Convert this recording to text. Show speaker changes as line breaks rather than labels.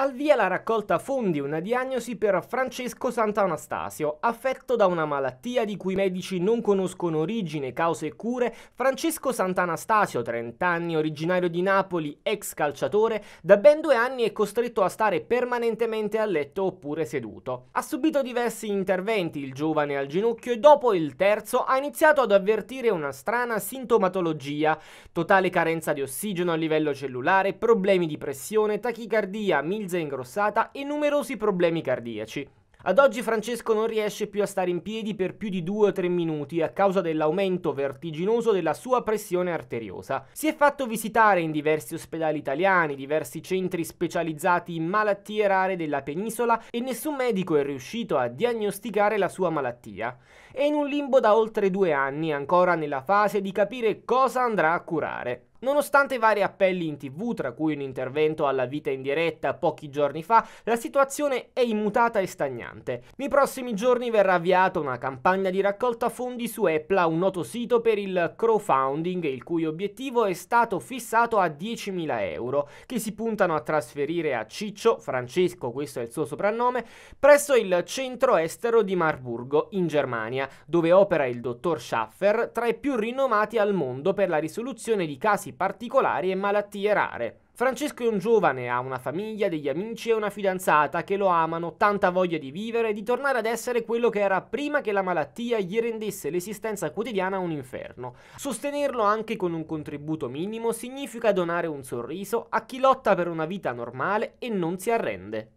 Al via la raccolta fondi una diagnosi per Francesco Sant'Anastasio, affetto da una malattia di cui i medici non conoscono origine, cause e cure. Francesco Sant'Anastasio, 30 anni, originario di Napoli, ex calciatore, da ben due anni è costretto a stare permanentemente a letto oppure seduto. Ha subito diversi interventi il giovane al ginocchio e dopo il terzo ha iniziato ad avvertire una strana sintomatologia, totale carenza di ossigeno a livello cellulare, problemi di pressione, tachicardia, migliaia cicatrizza ingrossata e numerosi problemi cardiaci. Ad oggi Francesco non riesce più a stare in piedi per più di 2 o 3 minuti a causa dell'aumento vertiginoso della sua pressione arteriosa. Si è fatto visitare in diversi ospedali italiani, diversi centri specializzati in malattie rare della penisola e nessun medico è riuscito a diagnosticare la sua malattia. È in un limbo da oltre due anni, ancora nella fase di capire cosa andrà a curare. Nonostante i vari appelli in tv, tra cui un intervento alla vita in diretta pochi giorni fa, la situazione è immutata e stagnante. Nei prossimi giorni verrà avviata una campagna di raccolta fondi su Epla, un noto sito per il crowdfunding, il cui obiettivo è stato fissato a 10.000 euro, che si puntano a trasferire a Ciccio, Francesco questo è il suo soprannome, presso il centro estero di Marburgo, in Germania, dove opera il dottor Schaffer, tra i più rinomati al mondo per la risoluzione di casi casi particolari e malattie rare. Francesco è un giovane, ha una famiglia, degli amici e una fidanzata che lo amano, tanta voglia di vivere e di tornare ad essere quello che era prima che la malattia gli rendesse l'esistenza quotidiana un inferno. Sostenerlo anche con un contributo minimo significa donare un sorriso a chi lotta per una vita normale e non si arrende.